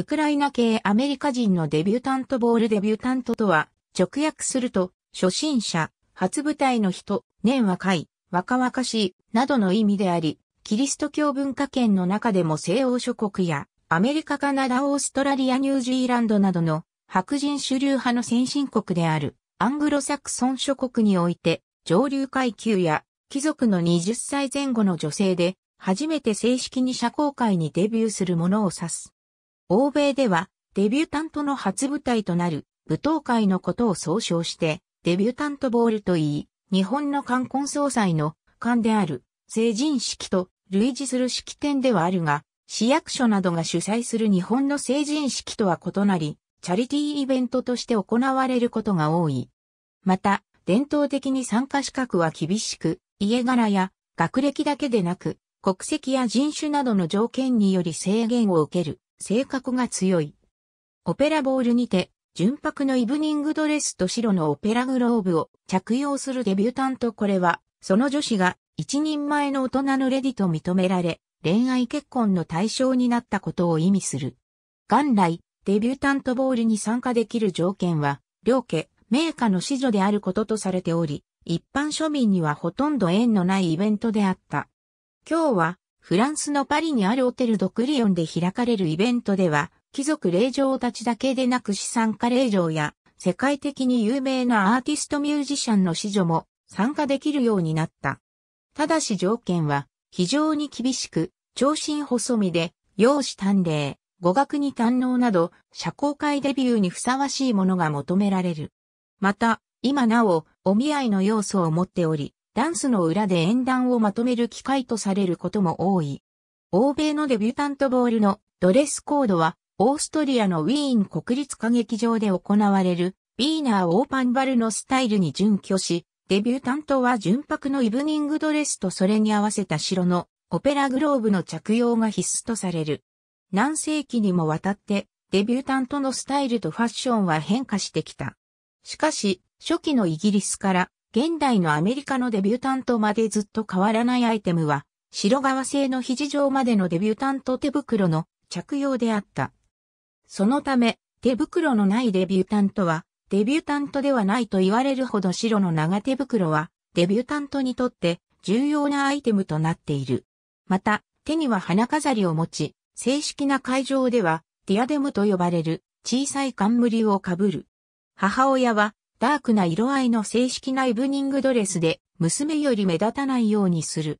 ウクライナ系アメリカ人のデビュータントボールデビュータントとは、直訳すると、初心者、初舞台の人、年若い、若々しい、などの意味であり、キリスト教文化圏の中でも西欧諸国や、アメリカカナダオーストラリアニュージーランドなどの白人主流派の先進国であるアングロサクソン諸国において上流階級や貴族の20歳前後の女性で初めて正式に社交界にデビューするものを指す。欧米ではデビュータントの初舞台となる舞踏会のことを総称してデビュータントボールといい、日本の冠婚葬祭の冠である成人式と類似する式典ではあるが、市役所などが主催する日本の成人式とは異なり、チャリティーイベントとして行われることが多い。また、伝統的に参加資格は厳しく、家柄や学歴だけでなく、国籍や人種などの条件により制限を受ける。性格が強い。オペラボールにて、純白のイブニングドレスと白のオペラグローブを着用するデビュータントこれは、その女子が一人前の大人のレディと認められ、恋愛結婚の対象になったことを意味する。元来、デビュータントボールに参加できる条件は、両家、名家の子女であることとされており、一般庶民にはほとんど縁のないイベントであった。今日は、フランスのパリにあるオテル・ドクリオンで開かれるイベントでは、貴族霊場たちだけでなく資産家霊場や、世界的に有名なアーティストミュージシャンの子女も参加できるようになった。ただし条件は、非常に厳しく、長身細身で、容姿端麗、語学に堪能など、社交界デビューにふさわしいものが求められる。また、今なお、お見合いの要素を持っており、ダンスの裏で演壇をまとめる機会とされることも多い。欧米のデビュータントボールのドレスコードは、オーストリアのウィーン国立歌劇場で行われる、ビーナー・オーパンバルのスタイルに準拠し、デビュータントは純白のイブニングドレスとそれに合わせた白のオペラグローブの着用が必須とされる。何世紀にもわたってデビュータントのスタイルとファッションは変化してきた。しかし、初期のイギリスから現代のアメリカのデビュータントまでずっと変わらないアイテムは、白革製の肘状までのデビュータント手袋の着用であった。そのため、手袋のないデビュータントは、デビュータントではないと言われるほど白の長手袋は、デビュータントにとって重要なアイテムとなっている。また、手には花飾りを持ち、正式な会場では、ディアデムと呼ばれる小さい冠をかぶる。母親はダークな色合いの正式なイブニングドレスで娘より目立たないようにする。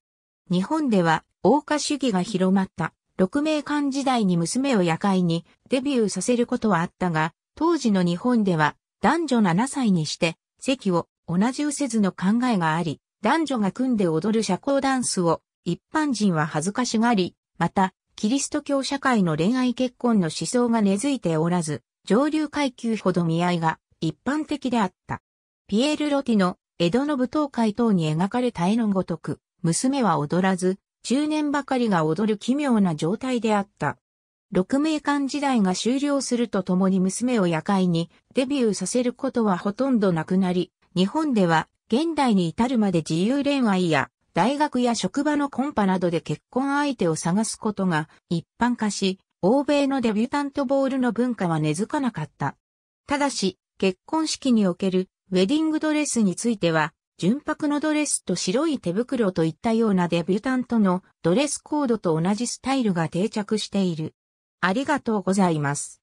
日本では、王家主義が広まった、六名館時代に娘を夜会にデビューさせることはあったが、当時の日本では、男女7歳にして、席を同じうせずの考えがあり、男女が組んで踊る社交ダンスを一般人は恥ずかしがり、また、キリスト教社会の恋愛結婚の思想が根付いておらず、上流階級ほど見合いが一般的であった。ピエール・ロティの江戸の舞踏会等に描かれた絵のごとく、娘は踊らず、中年ばかりが踊る奇妙な状態であった。六名館時代が終了するとともに娘を夜会にデビューさせることはほとんどなくなり、日本では現代に至るまで自由恋愛や大学や職場のコンパなどで結婚相手を探すことが一般化し、欧米のデビュタントボールの文化は根付かなかった。ただし、結婚式におけるウェディングドレスについては、純白のドレスと白い手袋といったようなデビュータントのドレスコードと同じスタイルが定着している。ありがとうございます。